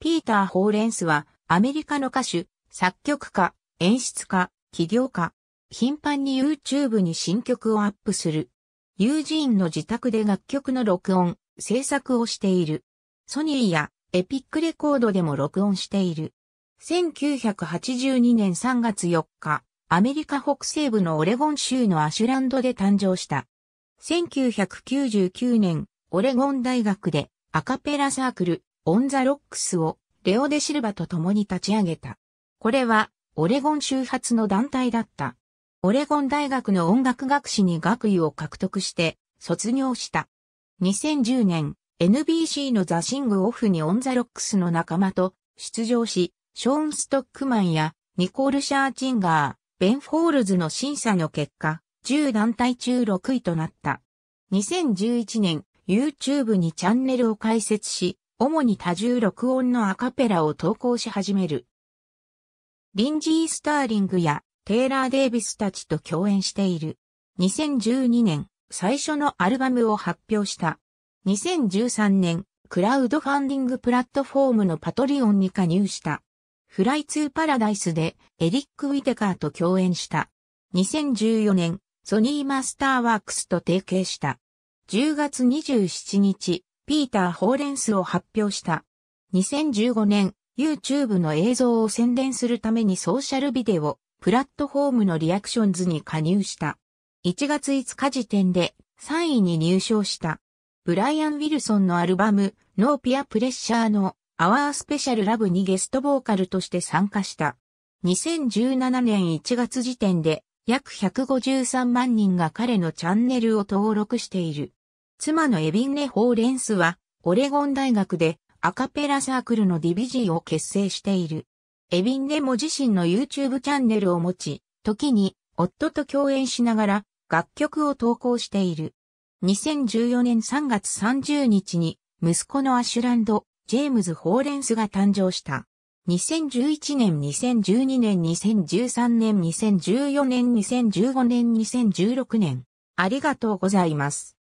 ピーター・ホーレンスは、アメリカの歌手、作曲家、演出家、起業家。頻繁に YouTube に新曲をアップする。友人の自宅で楽曲の録音、制作をしている。ソニーやエピックレコードでも録音している。1982年3月4日、アメリカ北西部のオレゴン州のアシュランドで誕生した。1999年、オレゴン大学でアカペラサークル、オン・ザ・ロックスをレオ・デ・シルバと共に立ち上げた。これは、オレゴン周発の団体だった。オレゴン大学の音楽学士に学位を獲得して、卒業した。2010年、NBC のザ・シング・オフにオン・ザ・ロックスの仲間と出場し、ショーン・ストックマンやニコール・シャーチンガー、ベン・フォールズの審査の結果、10団体中6位となった。2011年、YouTube にチャンネルを開設し、主に多重録音のアカペラを投稿し始める。リンジー・スターリングやテイラー・デイビスたちと共演している。2012年、最初のアルバムを発表した。2013年、クラウドファンディングプラットフォームのパトリオンに加入した。フライツーパラダイスでエリック・ウィテカーと共演した。2014年、ソニーマスターワークスと提携した。10月27日、ピーター・ホーレンスを発表した。2015年、YouTube の映像を宣伝するためにソーシャルビデオ、プラットフォームのリアクションズに加入した。1月5日時点で3位に入賞した。ブライアン・ウィルソンのアルバム、ノーピア・プレッシャーのアワースペシャルラブにゲストボーカルとして参加した。2017年1月時点で約153万人が彼のチャンネルを登録している。妻のエビンネ・ホーレンスは、オレゴン大学でアカペラサークルのディビジーを結成している。エビンネも自身の YouTube チャンネルを持ち、時に夫と共演しながら楽曲を投稿している。2014年3月30日に息子のアシュランド、ジェームズ・ホーレンスが誕生した。2011年、2012年、2013年、2014年、2015年、2016年。ありがとうございます。